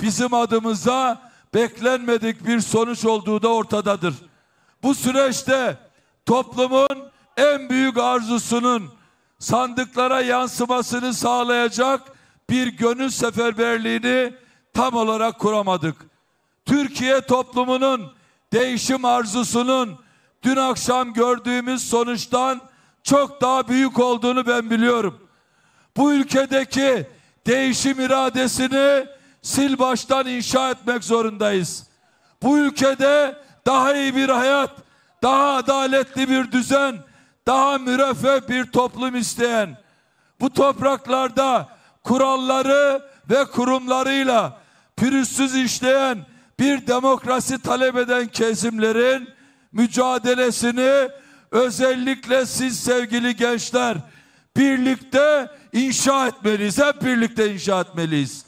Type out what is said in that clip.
bizim adımıza beklenmedik bir sonuç olduğu da ortadadır. Bu süreçte toplumun en büyük arzusunun sandıklara yansımasını sağlayacak bir gönül seferberliğini tam olarak kuramadık. Türkiye toplumunun değişim arzusunun dün akşam gördüğümüz sonuçtan çok daha büyük olduğunu ben biliyorum. Bu ülkedeki değişim iradesini sil baştan inşa etmek zorundayız. Bu ülkede daha iyi bir hayat, daha adaletli bir düzen, daha müreffeh bir toplum isteyen, bu topraklarda kuralları ve kurumlarıyla pürüzsüz işleyen bir demokrasi talep eden kesimlerin mücadelesini özellikle siz sevgili gençler birlikte inşa etmeliyiz. Hep birlikte inşa etmeliyiz.